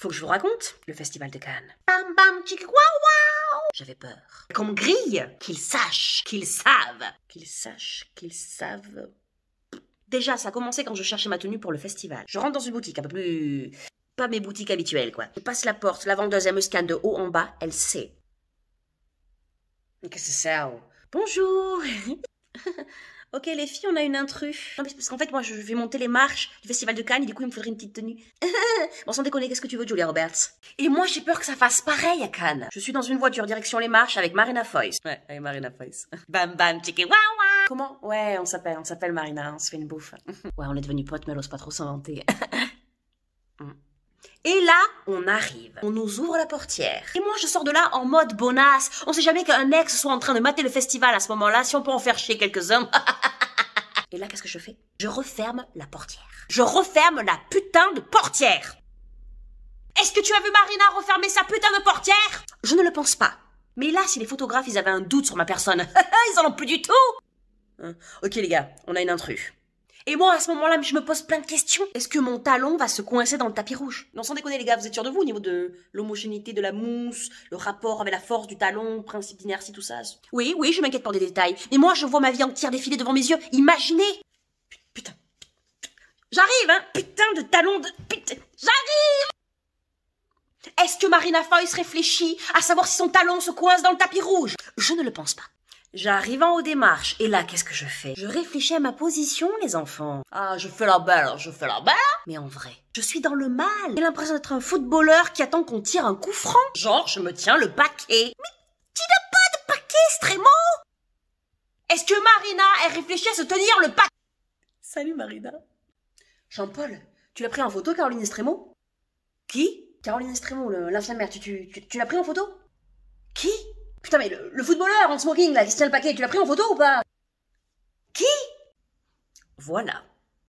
Faut que je vous raconte le festival de Cannes. Bam bam chic, waouh waouh J'avais peur. Comme grille Qu'ils sachent Qu'ils savent Qu'ils sachent Qu'ils savent Déjà, ça a commencé quand je cherchais ma tenue pour le festival. Je rentre dans une boutique un peu plus... Pas mes boutiques habituelles, quoi. Je passe la porte, la vendeuse, elle me de haut en bas, elle sait. Qu'est-ce que c'est ça oh Bonjour Ok, les filles, on a une intrus. Non, parce qu'en fait, moi, je vais monter les marches du Festival de Cannes et du coup, il me faudrait une petite tenue. bon, sans déconner, qu'est-ce que tu veux, Julia Roberts Et moi, j'ai peur que ça fasse pareil à Cannes. Je suis dans une voiture direction les marches avec Marina Foyce. Ouais, avec Marina Foyce. bam bam, tiki, Waouh. Comment Ouais, on s'appelle, on s'appelle Marina, on se fait une bouffe. ouais, on est devenus potes, mais elle ose pas trop s'inventer. Mm. Et là, on arrive. On nous ouvre la portière. Et moi, je sors de là en mode bonasse. On sait jamais qu'un ex soit en train de mater le festival à ce moment-là. Si on peut en faire chier quelques-uns. Et là, qu'est-ce que je fais Je referme la portière. Je referme la putain de portière Est-ce que tu as vu Marina refermer sa putain de portière Je ne le pense pas. Mais là, si les photographes, ils avaient un doute sur ma personne, ils en ont plus du tout hein Ok les gars, on a une intrus. Et moi, à ce moment-là, je me pose plein de questions. Est-ce que mon talon va se coincer dans le tapis rouge Non, sans déconner, les gars, vous êtes sûrs de vous au niveau de l'homogénéité de la mousse, le rapport avec la force du talon, principe d'inertie, tout ça Oui, oui, je m'inquiète pour des détails. Mais moi, je vois ma vie entière défiler devant mes yeux. Imaginez Putain. J'arrive, hein Putain de talon de... Putain J'arrive est-ce que Marina Foyce réfléchit à savoir si son talon se coince dans le tapis rouge Je ne le pense pas. J'arrive en haut démarches et là, qu'est-ce que je fais Je réfléchis à ma position, les enfants. Ah, je fais la belle, je fais la belle Mais en vrai, je suis dans le mal. J'ai l'impression d'être un footballeur qui attend qu'on tire un coup franc. Genre, je me tiens le paquet. Mais tu n'as pas de paquet, Strémo Est-ce que Marina, est réfléchi à se tenir le paquet Salut, Marina. Jean-Paul, tu l'as pris en photo, Caroline Strémo Qui Caroline Strémo, l'infirmière, tu l'as pris en photo Qui Putain, mais le, footballeur en smoking, là, qui se tient le paquet, tu l'as pris en photo ou pas Qui Voilà.